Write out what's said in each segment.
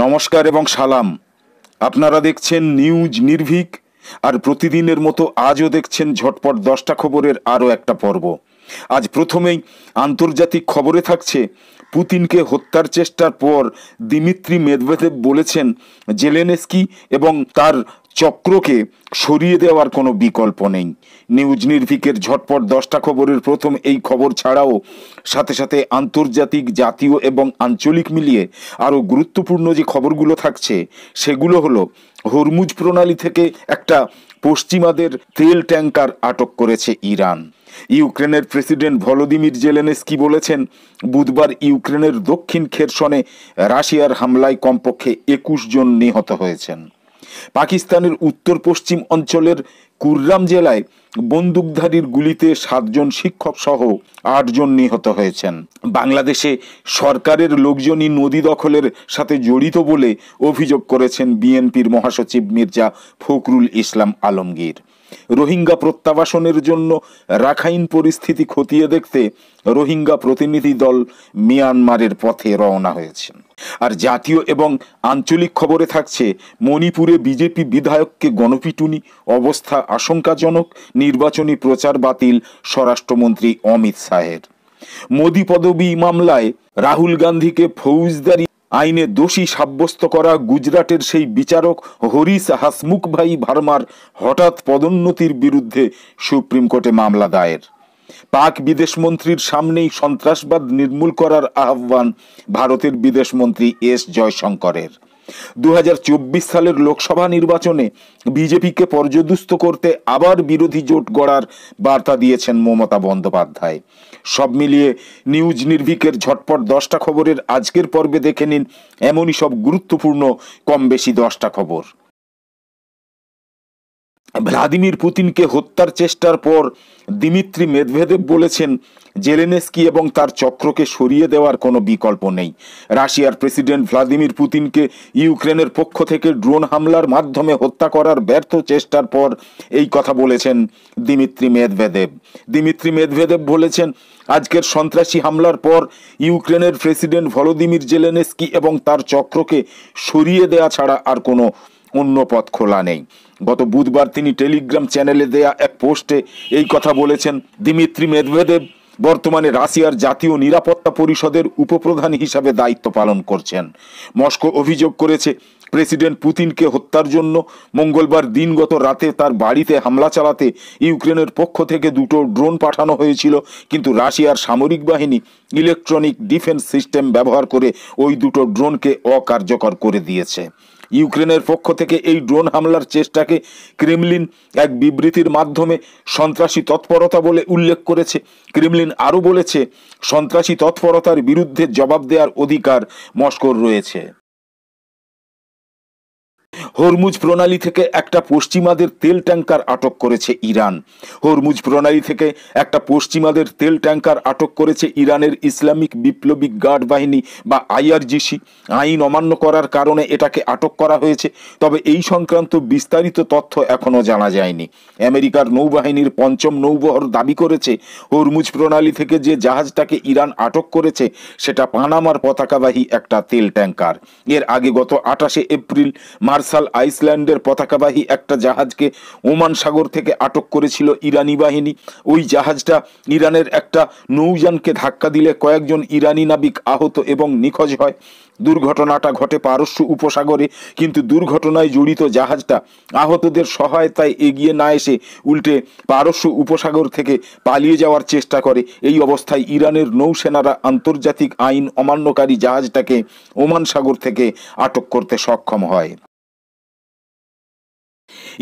নমস্কার এবং সালাম আপনারা দেখছেন নিউজ নির্ভীক আর প্রতিদিনের মতো আজও দেখছেন ঝটপট দশটা খবরের আরও একটা পর্ব আজ প্রথমেই আন্তর্জাতিক খবরে থাকছে পুতিনকে হত্যার চেষ্টার পর দিমিত্রি মেদভেদেব বলেছেন জেলেনেস্কি এবং তার চক্রকে সরিয়ে দেওয়ার কোনো বিকল্প নেই নিউজ নির্ভিকের ঝটপট দশটা খবরের প্রথম এই খবর ছাড়াও সাথে সাথে আন্তর্জাতিক জাতীয় এবং আঞ্চলিক মিলিয়ে আরও গুরুত্বপূর্ণ যে খবরগুলো থাকছে সেগুলো হলো হরমুজ প্রণালী থেকে একটা পশ্চিমাদের তেল ট্যাঙ্কার আটক করেছে ইরান ইউক্রেনের প্রেসিডেন্ট ভলোদিমির জেলেনেস্কি বলেছেন বুধবার ইউক্রেনের দক্ষিণ খেরসনে রাশিয়ার হামলায় কমপক্ষে একুশ জন নিহত হয়েছেন পাকিস্তানের উত্তর পশ্চিম অঞ্চলের কুররাম জেলায় বন্দুকধারীর গুলিতে সাতজন শিক্ষক সহ আটজন নিহত হয়েছেন বাংলাদেশে সরকারের লোকজনই নদী দখলের সাথে জড়িত বলে অভিযোগ করেছেন বিএনপির মহাসচিব মির্জা ফখরুল ইসলাম আলমগীর রোহিঙ্গা প্রত্যাবাসনের জন্য রাখাইন পরিস্থিতি খতিয়ে দেখতে রোহিঙ্গা প্রতিনিধি দল মিয়ানমারের পথে রওনা হয়েছেন আর জাতীয় এবং আঞ্চলিক খবরে থাকছে মণিপুরে বিজেপি বিধায়ককে গণপিটুনি অবস্থা আশঙ্কাজনক নির্বাচনী প্রচার বাতিল স্বরাষ্ট্রমন্ত্রী অমিত শাহের মোদি পদবি মামলায় রাহুল গান্ধীকে ফৌজদারি আইনে দোষী সাব্যস্ত করা গুজরাটের সেই বিচারক হরিশ হাসমুখভাই ভার্মার হঠাৎ পদোন্নতির বিরুদ্ধে সুপ্রিম কোর্টে মামলা দায়ের পাক বিদেশমন্ত্রীর সামনেই সন্ত্রাসবাদ নির্মূল করার আহ্বান ভারতের বিদেশমন্ত্রী এস জয়শঙ্করের দু সালের লোকসভা নির্বাচনে বিজেপিকে পর্যদুস্ত করতে আবার বিরোধী জোট গড়ার বার্তা দিয়েছেন মমতা বন্দ্যোপাধ্যায় সব মিলিয়ে নিউজ নির্ভিকের ঝটপট দশটা খবরের আজকের পর্বে দেখে নিন এমনই সব গুরুত্বপূর্ণ কম বেশি দশটা খবর ভ্লাদিমির পুতিনকে হত্যার চেষ্টার পর দিমিত্রি মেদভেদেব বলেছেন জেলেনেস্কি এবং তার চক্রকে সরিয়ে দেওয়ার কোনো বিকল্প নেই রাশিয়ার প্রেসিডেন্ট ভ্লাদিমির পুতিনকে ইউক্রেনের পক্ষ থেকে ড্রোন হামলার মাধ্যমে হত্যা করার ব্যর্থ চেষ্টার পর এই কথা বলেছেন দিমিত্রি মেদভেদেব দিমিত্রি মেদভেদেব বলেছেন আজকের সন্ত্রাসী হামলার পর ইউক্রেনের প্রেসিডেন্ট ভলোদিমির জেলেনেস্কি এবং তার চক্রকে সরিয়ে দেয়া ছাড়া আর কোনো অন্য পথ খোলা নেই গত বুধবার তিনি টেলিগ্রাম চ্যানেলে দেয়া এক পোস্টে এই কথা বলেছেন দিমিত্রি মেদভেদেব বর্তমানে রাশিয়ার জাতীয় নিরাপত্তা পরিষদের উপপ্রধান হিসাবে দায়িত্ব পালন করছেন মস্কো অভিযোগ করেছে প্রেসিডেন্ট পুতিনকে হত্যার জন্য মঙ্গলবার দিনগত রাতে তার বাড়িতে হামলা চালাতে ইউক্রেনের পক্ষ থেকে দুটো ড্রোন পাঠানো হয়েছিল কিন্তু রাশিয়ার সামরিক বাহিনী ইলেকট্রনিক ডিফেন্স সিস্টেম ব্যবহার করে ওই দুটো ড্রোনকে অকার্যকর করে দিয়েছে ইউক্রেনের পক্ষ থেকে এই ড্রোন হামলার চেষ্টাকে ক্রেমলিন এক বিবৃতির মাধ্যমে সন্ত্রাসী তৎপরতা বলে উল্লেখ করেছে ক্রেমলিন আরও বলেছে সন্ত্রাসী তৎপরতার বিরুদ্ধে জবাব দেওয়ার অধিকার মস্কোর রয়েছে হরমুজ প্রণালী থেকে একটা পশ্চিমাদের তেল ট্যাঙ্কার আটক করেছে ইরান হরমুজ প্রণালী থেকে একটা পশ্চিমাদের তেল ট্যাঙ্কার আটক করেছে ইরানের ইসলামিক বিপ্লবী গার্ড বাহিনী বা আইআরজিসি আইন অমান্য করার কারণে এটাকে আটক করা হয়েছে তবে এই সংক্রান্ত বিস্তারিত তথ্য এখনও জানা যায়নি আমেরিকার নৌবাহিনীর পঞ্চম নৌবহর দাবি করেছে হরমুজ প্রণালী থেকে যে জাহাজটাকে ইরান আটক করেছে সেটা পানামার পতাকাবাহী একটা তেল ট্যাঙ্কার এর আগে গত আঠাশে এপ্রিল মার্চ মার্শাল আইসল্যান্ডের পতাকাবাহী একটা জাহাজকে ওমান সাগর থেকে আটক করেছিল ইরানি বাহিনী ওই জাহাজটা ইরানের একটা নৌযানকে ধাক্কা দিলে কয়েকজন ইরানি নাবিক আহত এবং নিখোঁজ হয় দুর্ঘটনাটা ঘটে পারস্য উপসাগরে কিন্তু দুর্ঘটনায় জড়িত জাহাজটা আহতদের সহায়তায় এগিয়ে না এসে উল্টে পারস্য উপসাগর থেকে পালিয়ে যাওয়ার চেষ্টা করে এই অবস্থায় ইরানের নৌসেনারা আন্তর্জাতিক আইন অমান্যকারী জাহাজটাকে ওমান সাগর থেকে আটক করতে সক্ষম হয়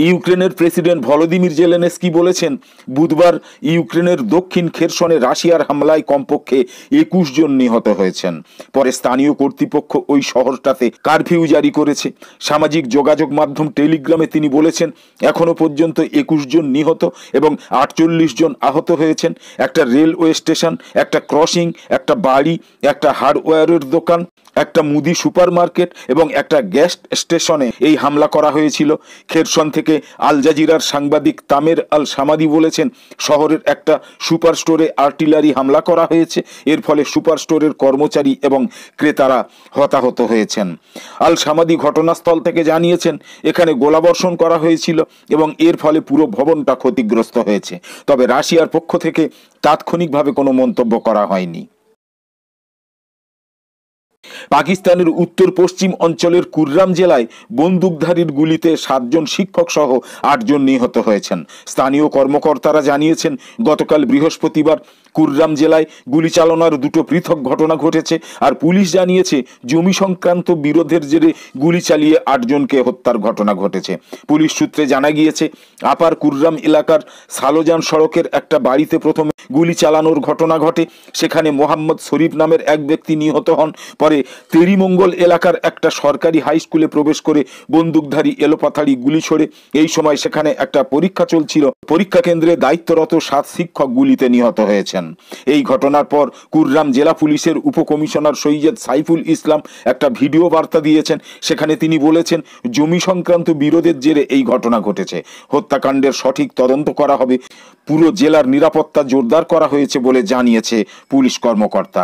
ইউক্রেনের প্রেসিডেন্ট ভলোদিমির জেলেনেস্কি বলেছেন বুধবার ইউক্রেনের দক্ষিণ খেরসনে রাশিয়ার হামলায় কমপক্ষে একুশ জন নিহত হয়েছেন পরে স্থানীয় কর্তৃপক্ষ ওই শহরটাতে কারফিউ জারি করেছে সামাজিক যোগাযোগ মাধ্যম টেলিগ্রামে তিনি বলেছেন এখনও পর্যন্ত একুশ জন নিহত এবং আটচল্লিশ জন আহত হয়েছেন একটা রেলওয়ে স্টেশন একটা ক্রসিং একটা বাড়ি একটা হার্ডওয়্যারের দোকান একটা মুদি সুপার মার্কেট এবং একটা গ্যাস স্টেশনে এই হামলা করা হয়েছিল খেরসন থেকে আল জাজিরার সাংবাদিক তামের আল সামাদি বলেছেন শহরের একটা সুপার স্টোরে আর্টিলারি হামলা করা হয়েছে এর ফলে সুপার স্টোরের কর্মচারী এবং ক্রেতারা হতাহত হয়েছেন আল সামাদি ঘটনাস্থল থেকে জানিয়েছেন এখানে গোলাবর্ষণ করা হয়েছিল এবং এর ফলে পুরো ভবনটা ক্ষতিগ্রস্ত হয়েছে তবে রাশিয়ার পক্ষ থেকে তাৎক্ষণিকভাবে কোনো মন্তব্য করা হয়নি পাকিস্তানের উত্তর পশ্চিম অঞ্চলের কুররাম জেলায় বন্দুকধারীর গুলিতে সাতজন শিক্ষক সহ আটজন নিহত হয়েছেন স্থানীয় কর্মকর্তারা জানিয়েছেন গতকাল বৃহস্পতিবার কুররাম জেলায় গুলি চালনার দুটো পৃথক ঘটনা ঘটেছে আর পুলিশ জানিয়েছে জমি সংক্রান্ত বিরোধের জেরে গুলি চালিয়ে আটজনকে হত্যার ঘটনা ঘটেছে পুলিশ সূত্রে জানা গিয়েছে আপার কুররাম এলাকার সালোজান সড়কের একটা বাড়িতে প্রথমে গুলি চালানোর ঘটনা ঘটে সেখানে মোহাম্মদ শরীফ নামের এক ব্যক্তি নিহত হন পরে তেরিমঙ্গল এলাকার একটা সরকারি হাই স্কুলে প্রবেশ করে বন্দুকধারী এলোপাথারি গুলি ছড়ে এই সময় সেখানে একটা পরীক্ষা চলছিল পরীক্ষা কেন্দ্রে দায়িত্বরত সাত শিক্ষক গুলিতে নিহত হয়েছেন করেছেন এই ঘটনার পর কুর্রাম জেলা পুলিশের উপকমিশনার সৈয়দ সাইফুল ইসলাম একটা ভিডিও বার্তা দিয়েছেন সেখানে তিনি বলেছেন জমি সংক্রান্ত বিরোধের জেরে এই ঘটনা ঘটেছে হত্যাকাণ্ডের সঠিক তদন্ত করা হবে পুরো জেলার নিরাপত্তা জোরদার করা হয়েছে বলে জানিয়েছে পুলিশ কর্মকর্তা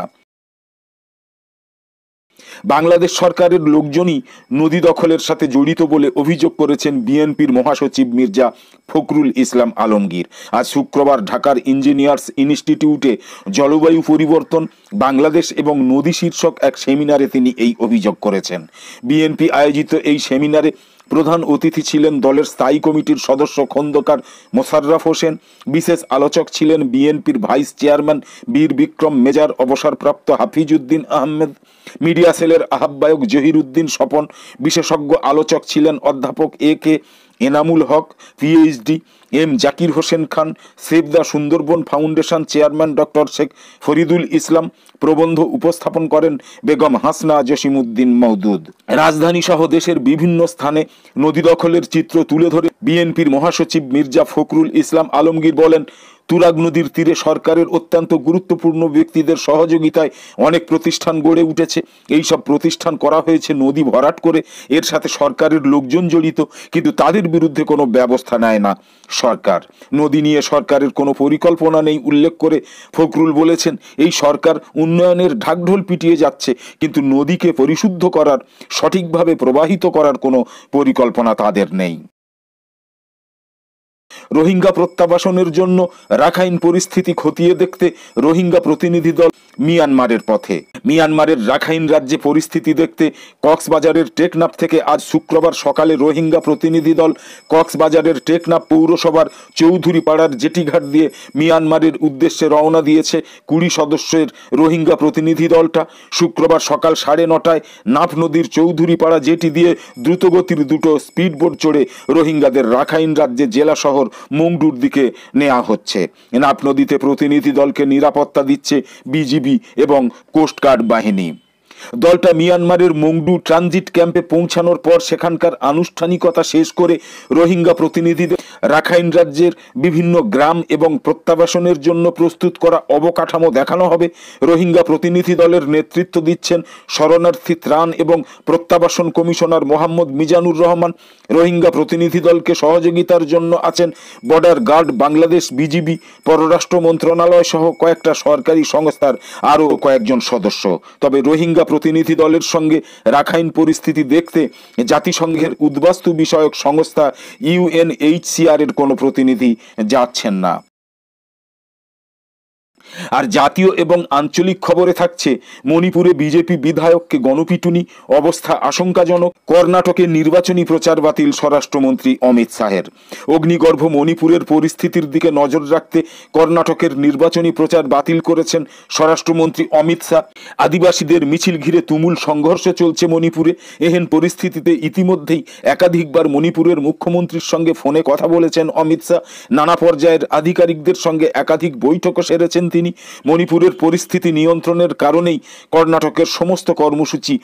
বাংলাদেশ সরকারের লোকজনই নদী দখলের সাথে জড়িত বলে অভিযোগ করেছেন বিএনপির মহাসচিব মির্জা ফখরুল ইসলাম আলমগীর আজ শুক্রবার ঢাকার ইঞ্জিনিয়ার্স ইনস্টিটিউটে জলবায়ু পরিবর্তন বাংলাদেশ এবং নদী শীর্ষক এক সেমিনারে তিনি এই অভিযোগ করেছেন বিএনপি আয়োজিত এই সেমিনারে প্রধান অতিথি ছিলেন দলের স্থায়ী কমিটির সদস্য খন্দকার মোশাররফ হোসেন বিশেষ আলোচক ছিলেন বিএনপির ভাইস চেয়ারম্যান বীর বিক্রম মেজার অবসরপ্রাপ্ত হাফিজউদ্দিন আহমেদ মিডিয়া সেলের আহ্বায়ক উদ্দিন স্বপন বিশেষজ্ঞ আলোচক ছিলেন অধ্যাপক A K Enamul Haque PhD M Zakir Hossain Khan save the Sundarban foundation chairman doctor Sheikh Faridul Islam প্রবন্ধ উপস্থাপন করেন বেগম হাসনা জসিমুদ্দিন মওদুদ রাজধানী সহ দেশের বিভিন্ন স্থানে নদী দখলের চিত্র তুলে ধরে বিএনপির মহাসচিব মির্জা ফখরুল ইসলাম আলমগীর বলেন তুরাগ নদীর তীরে সরকারের অত্যন্ত গুরুত্বপূর্ণ ব্যক্তিদের সহযোগিতায় অনেক প্রতিষ্ঠান গড়ে উঠেছে এই সব প্রতিষ্ঠান করা হয়েছে নদী ভরাট করে এর সাথে সরকারের লোকজন জড়িত কিন্তু তাদের বিরুদ্ধে কোনো ব্যবস্থা নেয় না সরকার নদী নিয়ে সরকারের কোনো পরিকল্পনা নেই উল্লেখ করে ফখরুল বলেছেন এই সরকার উন্নয়নের ঢাকঢোল পিটিয়ে যাচ্ছে কিন্তু নদীকে পরিশুদ্ধ করার সঠিকভাবে প্রবাহিত করার কোনো পরিকল্পনা তাদের নেই রোহিঙ্গা প্রত্যাবাসনের জন্য রাখাইন পরিস্থিতি খতিয়ে দেখতে রোহিঙ্গা প্রতিনিধি দল মিয়ানমারের পথে মিয়ানমারের রাখাইন রাজ্যে পরিস্থিতি দেখতে কক্সবাজারের টেকনাপ থেকে আজ শুক্রবার সকালে রোহিঙ্গা প্রতিনিধি দল কক্সবাজারের টেকনাপ পৌরসভার চৌধুরী পাড়ার জেটিঘাট দিয়ে মিয়ানমারের উদ্দেশ্যে রওনা দিয়েছে কুড়ি সদস্যের রোহিঙ্গা প্রতিনিধি দলটা শুক্রবার সকাল সাড়ে নটায় নাফ নদীর চৌধুরী পাড়া জেটি দিয়ে দ্রুতগতির দুটো স্পিডবোট চড়ে রোহিঙ্গাদের রাখাইন রাজ্যে জেলা শহর মুংডুর দিকে নেওয়া হচ্ছে নাপ নদীতে প্রতিনিধি দলকে নিরাপত্তা দিচ্ছে বিজিবি এবং কোস্টগার্ড বাহিনী দলটা মিয়ানমারের মংডু ট্রানজিট ক্যাম্পে পৌঁছানোর পর সেখানকার আনুষ্ঠানিকতা শেষ করে রোহিঙ্গা প্রতিনিধিদের রাখাইন রাজ্যের বিভিন্ন গ্রাম এবং প্রত্যাবাসনের জন্য প্রস্তুত করা অবকাঠামো দেখানো হবে রোহিঙ্গা প্রতিনিধি দলের নেতৃত্ব দিচ্ছেন শরণার্থী ত্রাণ এবং প্রত্যাবাসন কমিশনার মোহাম্মদ মিজানুর রহমান রোহিঙ্গা প্রতিনিধি দলকে সহযোগিতার জন্য আছেন বর্ডার গার্ড বাংলাদেশ বিজিবি পররাষ্ট্র মন্ত্রণালয় সহ কয়েকটা সরকারি সংস্থার আরও কয়েকজন সদস্য তবে রোহিঙ্গা প্রতিনিধি দলের সঙ্গে রাখাইন পরিস্থিতি দেখতে জাতিসংঘের উদ্বাস্তু বিষয়ক সংস্থা এর কোনো প্রতিনিধি যাচ্ছেন না আর জাতীয় এবং আঞ্চলিক খবরে থাকছে মণিপুরে বিজেপি বিধায়ককে গণপিটুনি অবস্থা আশঙ্কাজনক কর্ণাটকে নির্বাচনী প্রচার বাতিল স্বরাষ্ট্রমন্ত্রী অমিত শাহের অগ্নিগর্ভ মণিপুরের পরিস্থিতির দিকে নজর রাখতে কর্ণাটকের নির্বাচনী প্রচার বাতিল করেছেন স্বরাষ্ট্রমন্ত্রী অমিত শাহ আদিবাসীদের মিছিল ঘিরে তুমুল সংঘর্ষ চলছে মণিপুরে এহেন পরিস্থিতিতে ইতিমধ্যেই একাধিকবার মণিপুরের মুখ্যমন্ত্রীর সঙ্গে ফোনে কথা বলেছেন অমিত শাহ নানা পর্যায়ের আধিকারিকদের সঙ্গে একাধিক বৈঠকও সেরেছেন তিনি মণিপুরের পরিস্থিতি নিয়ন্ত্রণের কারণেই কর্ণাটকের সমস্ত কর্মসূচি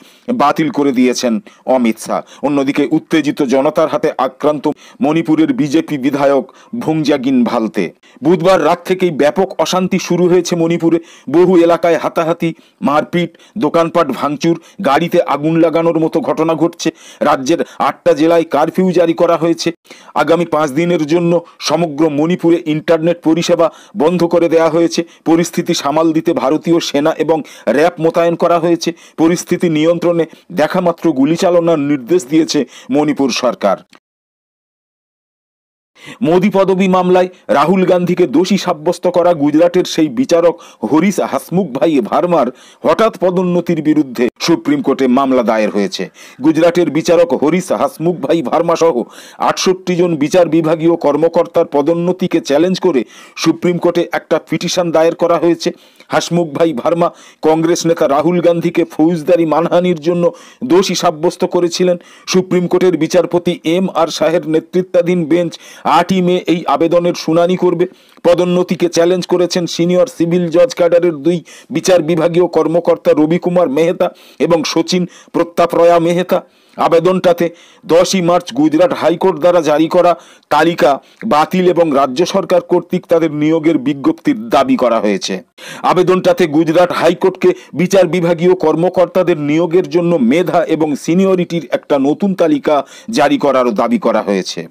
বাতিল করে দিয়েছেন অমিত শাহ অন্যদিকে উত্তেজিত জনতার হাতে আক্রান্ত মণিপুরের বিজেপি বিধায়ক ভুংজাগিন ভালতে বুধবার রাত থেকেই ব্যাপক অশান্তি শুরু হয়েছে মণিপুরে বহু এলাকায় হাতাহাতি মারপিট দোকানপাট ভাঙচুর গাড়িতে আগুন লাগানোর মতো ঘটনা ঘটছে রাজ্যের আটটা জেলায় কারফিউ জারি করা হয়েছে আগামী পাঁচ দিনের জন্য সমগ্র মণিপুরে ইন্টারনেট পরিষেবা বন্ধ করে দেয়া হয়েছে পরিস্থিতি সামাল দিতে ভারতীয় সেনা এবং র্যাব মোতায়েন করা হয়েছে পরিস্থিতি নিয়ন্ত্রণে দেখামাত্র গুলি চালনার নির্দেশ দিয়েছে মণিপুর সরকার মোদি পদবি মামলায় রাহুল গান্ধীকে দোষী সাব্যস্ত করা গুজরাটের সেই বিচারক হরিশ হাসমুখ ভাই ভার্মার হঠাৎ পদোন্নতির বিরুদ্ধে সুপ্রিম কোর্টে মামলা দায়ের হয়েছে গুজরাটের বিচারক হরিশ হাসমুখ ভাই ভার্মা সহ আটষট্টি জন বিচার বিভাগীয় কর্মকর্তার পদোন্নতিকে চ্যালেঞ্জ করে সুপ্রিম কোর্টে একটা পিটিশন দায়ের করা হয়েছে হাসমুখ ভাই ভার্মা কংগ্রেস নেতা রাহুল গান্ধীকে ফৌজদারি মানহানির জন্য দোষী সাব্যস্ত করেছিলেন সুপ্রিম কোর্টের বিচারপতি এম আর শাহের নেতৃত্বাধীন বেঞ্চ আটই মে এই আবেদনের শুনানি করবে পদোন্নতিকে চ্যালেঞ্জ করেছেন সিনিয়র সিভিল জজ ক্যাডারের দুই বিচার বিভাগীয় কর্মকর্তা রবি কুমার মেহতা এবং সচিন প্রত্যাপ্রয়া মেহতা আবেদনটাতে দশই মার্চ গুজরাট হাইকোর্ট দ্বারা জারি করা তালিকা বাতিল এবং রাজ্য সরকার কর্তৃক তাদের নিয়োগের বিজ্ঞপ্তির দাবি করা হয়েছে আবেদনটাতে গুজরাট হাইকোর্টকে বিচার বিভাগীয় কর্মকর্তাদের নিয়োগের জন্য মেধা এবং সিনিয়রিটির একটা নতুন তালিকা জারি করারও দাবি করা হয়েছে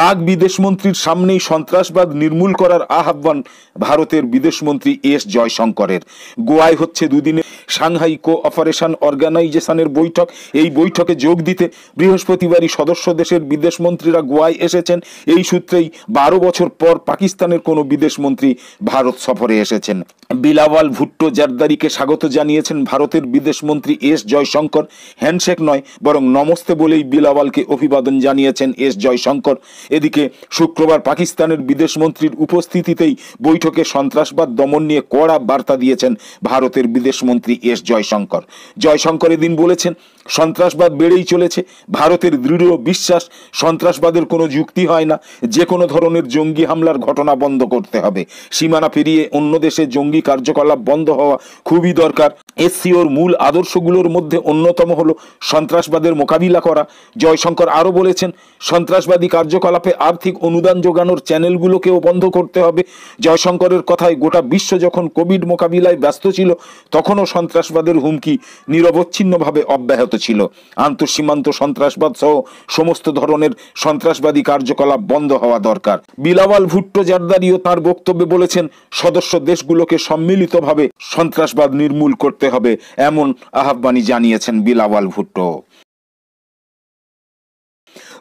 পাক বিদেশমন্ত্রীর সামনেই সন্ত্রাসবাদ নির্মূল করার আহ্বান ভারতের বিদেশমন্ত্রী এস জয়শঙ্করের গোয়ায় হচ্ছে দুদিনে সাংহাই কো অপারেশন অর্গানাইজেশনের বৈঠক এই বৈঠকে যোগ দিতে বৃহস্পতিবারই সদস্য দেশের বিদেশমন্ত্রীরা গোয়ায় এসেছেন এই সূত্রেই বারো বছর পর পাকিস্তানের কোনো বিদেশমন্ত্রী ভারত সফরে এসেছেন বিলাওয়াল ভুট্টো জারদারিকে স্বাগত জানিয়েছেন ভারতের বিদেশমন্ত্রী এস জয়শঙ্কর হ্যান্ডশেক নয় বরং নমস্তে বলেই বিলাওয়ালকে অভিবাদন জানিয়েছেন এস জয়শঙ্কর এদিকে শুক্রবার পাকিস্তানের বিদেশমন্ত্রীর উপস্থিতিতেই বৈঠকে সন্ত্রাসবাদ দমন নিয়ে কড়া বার্তা দিয়েছেন ভারতের বিদেশমন্ত্রী এস জয়শঙ্কর জয়শঙ্কর এদিন বলেছেন সন্ত্রাসবাদ বেড়েই চলেছে ভারতের দৃঢ় বিশ্বাস সন্ত্রাসবাদের কোনো যুক্তি হয় না যে কোনো ধরনের জঙ্গি হামলার ঘটনা বন্ধ করতে হবে সীমানা পেরিয়ে অন্য দেশে জঙ্গি কার্যকলাপ বন্ধ হওয়া খুবই দরকার এসসিওর মূল আদর্শগুলোর মধ্যে অন্যতম হল সন্ত্রাসবাদের মোকাবিলা করা জয়শঙ্কর আরও বলেছেন সন্ত্রাসবাদী কার্যকলাপ কার্যকলাপে আর্থিক অনুদান যোগানোর চ্যানেলগুলোকেও বন্ধ করতে হবে জয়শঙ্করের কথায় গোটা বিশ্ব যখন কোভিড মোকাবিলায় ব্যস্ত ছিল তখনও সন্ত্রাসবাদের হুমকি নিরবচ্ছিন্নভাবে অব্যাহত ছিল আন্তঃসীমান্ত সন্ত্রাসবাদ সহ সমস্ত ধরনের সন্ত্রাসবাদী কার্যকলাপ বন্ধ হওয়া দরকার বিলাওয়াল ভুট্টো জারদারিও তার বক্তব্যে বলেছেন সদস্য দেশগুলোকে সম্মিলিতভাবে সন্ত্রাসবাদ নির্মূল করতে হবে এমন আহ্বানই জানিয়েছেন বিলাওয়াল ভুট্টো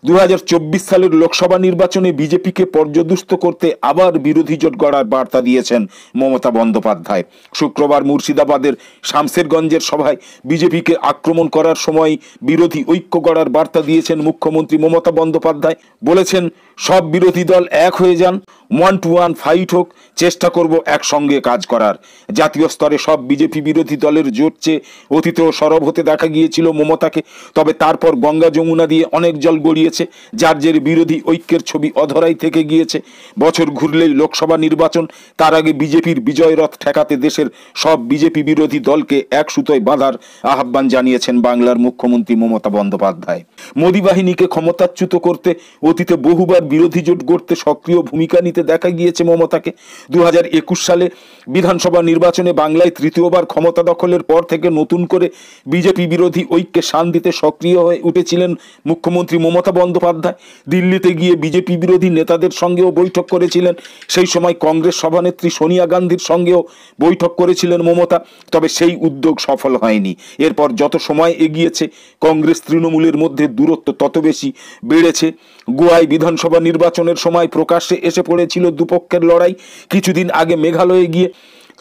দু সালের লোকসভা নির্বাচনে বিজেপিকে পর্যদুস্ত করতে আবার বিরোধী জোট গড়ার বার্তা দিয়েছেন মমতা বন্দ্যোপাধ্যায় শুক্রবার মুর্শিদাবাদের শামসেরগঞ্জের সভায় বিজেপিকে আক্রমণ করার সময় বিরোধী ঐক্য গড়ার বার্তা দিয়েছেন মুখ্যমন্ত্রী মমতা বন্দ্যোপাধ্যায় বলেছেন সব বিরোধী দল এক হয়ে যান ওয়ান টু ওয়ান ফাইট হোক চেষ্টা করব একসঙ্গে কাজ করার জাতীয় স্তরে সব বিজেপি বিরোধী দলের জোট চেয়ে অতীতেও সরব হতে দেখা গিয়েছিল মমতাকে তবে তারপর গঙ্গা যমুনা দিয়ে অনেক জল গড়িয়ে দিয়েছে জার্জের বিরোধী ঐক্যের ছবি অধরাই থেকে গিয়েছে বছর ঘুরলেই লোকসভা নির্বাচন তার আগে বিজেপির বিজয়রথ ঠেকাতে দেশের সব বিজেপি বিরোধী দলকে এক সুতোয় বাঁধার আহ্বান জানিয়েছেন বাংলার মুখ্যমন্ত্রী মমতা বন্দ্যোপাধ্যায় মোদী বাহিনীকে ক্ষমতাচ্যুত করতে অতীতে বহুবার বিরোধী জোট গড়তে সক্রিয় ভূমিকা নিতে দেখা গিয়েছে মমতাকে দু সালে বিধানসভা নির্বাচনে বাংলায় তৃতীয়বার ক্ষমতা দখলের পর থেকে নতুন করে বিজেপি বিরোধী ঐক্যে শান দিতে সক্রিয় হয়ে উঠেছিলেন মুখ্যমন্ত্রী মমতা বন্দ্যোপাধ্যায় দিল্লিতে গিয়ে বিজেপি বিরোধী নেতাদের সঙ্গেও বৈঠক করেছিলেন সেই সময় কংগ্রেস সভানেত্রী সোনিয়া গান্ধীর সঙ্গেও বৈঠক করেছিলেন মমতা তবে সেই উদ্যোগ সফল হয়নি এরপর যত সময় এগিয়েছে কংগ্রেস তৃণমূলের মধ্যে দূরত্ব তত বেশি বেড়েছে গোয়ায় বিধানসভা নির্বাচনের সময় প্রকাশ্যে এসে পড়েছিল দুপক্ষের লড়াই কিছুদিন আগে মেঘালয়ে গিয়ে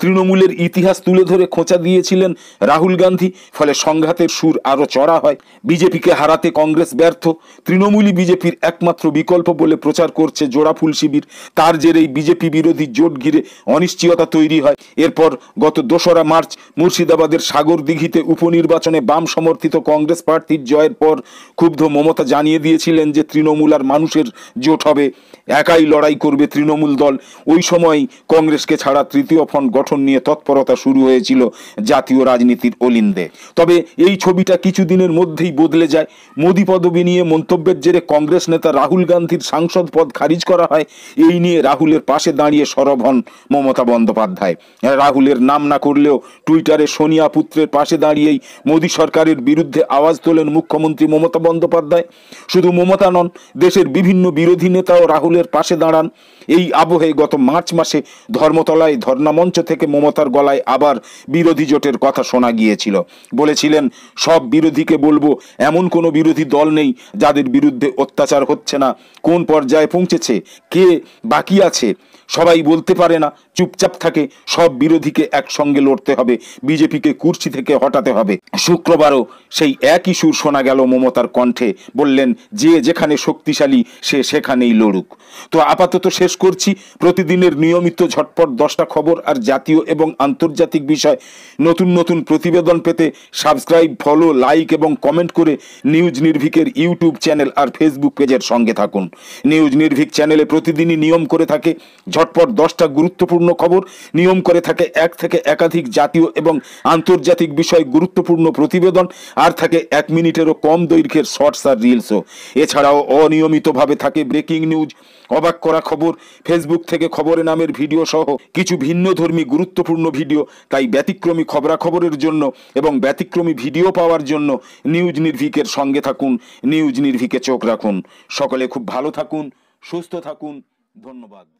তৃণমূলের ইতিহাস তুলে ধরে খোঁচা দিয়েছিলেন রাহুল গান্ধী ফলে সংঘাতের সুর আরও চড়া হয় বিজেপিকে হারাতে কংগ্রেস ব্যর্থ তৃণমূলই বিজেপির একমাত্র বিকল্প বলে প্রচার করছে জোড়াফুল শিবির তার জেরেই বিজেপি বিরোধী জোট ঘিরে অনিশ্চয়তা তৈরি হয় এরপর গত দোসরা মার্চ মুর্শিদাবাদের সাগর দিঘিতে উপনির্বাচনে বাম সমর্থিত কংগ্রেস প্রার্থীর জয়ের পর ক্ষুব্ধ মমতা জানিয়ে দিয়েছিলেন যে তৃণমূল আর মানুষের জোট হবে একাই লড়াই করবে তৃণমূল দল ওই সময় কংগ্রেসকে ছাড়া তৃতীয় ফ্রন্ট গঠন নিয়ে তৎপরতা শুরু হয়েছিল জাতীয় রাজনীতির অলিন্দে তবে এই ছবিটা কিছুদিনের মধ্যেই বদলে যায় মোদি পদবি নিয়ে মন্তব্যের জেরে কংগ্রেস নেতা রাহুল গান্ধীর সাংসদ পদ খারিজ করা হয় এই নিয়ে রাহুলের পাশে দাঁড়িয়ে সরব হন মমতা বন্দ্যোপাধ্যায় রাহুলের নাম না করলেও টুইটারে সোনিয়া পুত্রের পাশে দাঁড়িয়েই মোদী সরকারের বিরুদ্ধে আওয়াজ তোলেন মুখ্যমন্ত্রী মমতা বন্দ্যোপাধ্যায় শুধু মমতা নন দেশের বিভিন্ন বিরোধী নেতাও রাহুলের পাশে দাঁড়ান এই আবহে গত মার্চ মাসে ধর্মতলায় ধর্নামঞ্চ থেকে থেকে মমতার গলায় আবার বিরোধী জোটের কথা শোনা গিয়েছিল বলেছিলেন সব বিরোধীকে বলবো এমন কোনো বিরোধী দল নেই যাদের বিরুদ্ধে অত্যাচার হচ্ছে না কোন পর্যায়ে পৌঁছেছে কে বাকি আছে সবাই বলতে পারে না চুপচাপ থাকে সব বিরোধীকে একসঙ্গে লড়তে হবে বিজেপিকে কুর্সি থেকে হটাতে হবে শুক্রবারও সেই একই সুর শোনা গেল মমতার কণ্ঠে বললেন যে যেখানে শক্তিশালী সে সেখানেই লড়ুক তো আপাতত শেষ করছি প্রতিদিনের নিয়মিত ঝটপট দশটা খবর আর জাতীয় জাতীয় এবং আন্তর্জাতিক বিষয় নতুন নতুন প্রতিবেদন পেতে সাবস্ক্রাইব ফলো লাইক এবং কমেন্ট করে নিউজ নির্ভিকের ইউটিউব চ্যানেল আর ফেসবুক পেজের সঙ্গে থাকুন নিউজ নির্ভিক চ্যানেলে প্রতিদিনই নিয়ম করে থাকে ঝটপট দশটা গুরুত্বপূর্ণ খবর নিয়ম করে থাকে এক থেকে একাধিক জাতীয় এবং আন্তর্জাতিক বিষয় গুরুত্বপূর্ণ প্রতিবেদন আর থাকে এক মিনিটেরও কম দৈর্ঘ্যের শর্টস আর রিলসও এছাড়াও অনিয়মিতভাবে থাকে ব্রেকিং নিউজ অবাক করা খবর ফেসবুক থেকে খবরে নামের ভিডিও সহ কিছু ভিন্ন ধর্মী গুরুত্বপূর্ণ ভিডিও তাই ব্যতিক্রমী খবরাখবরের জন্য এবং ব্যতিক্রমী ভিডিও পাওয়ার জন্য নিউজ নির্ভিকের সঙ্গে থাকুন নিউজ নির্ভিকে চোখ রাখুন সকলে খুব ভালো থাকুন সুস্থ থাকুন ধন্যবাদ